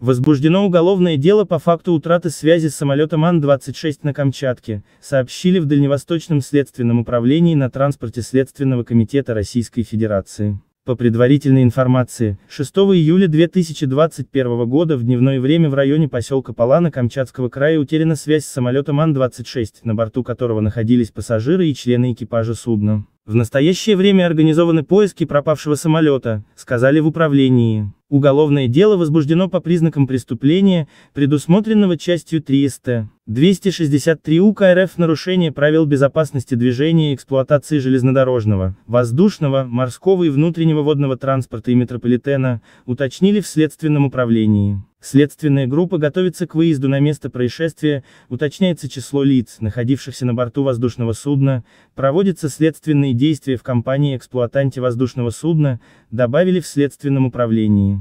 Возбуждено уголовное дело по факту утраты связи с самолетом Ан-26 на Камчатке, сообщили в Дальневосточном следственном управлении на транспорте Следственного комитета Российской Федерации. По предварительной информации, 6 июля 2021 года в дневное время в районе поселка Палана Камчатского края утеряна связь с самолетом Ан-26, на борту которого находились пассажиры и члены экипажа судна. В настоящее время организованы поиски пропавшего самолета, сказали в управлении. Уголовное дело возбуждено по признакам преступления, предусмотренного частью 3 СТ. 263 УК РФ нарушение правил безопасности движения и эксплуатации железнодорожного, воздушного, морского и внутреннего водного транспорта и метрополитена, уточнили в Следственном управлении. Следственная группа готовится к выезду на место происшествия, уточняется число лиц, находившихся на борту воздушного судна, проводятся следственные действия в компании-эксплуатанте воздушного судна, добавили в следственном управлении.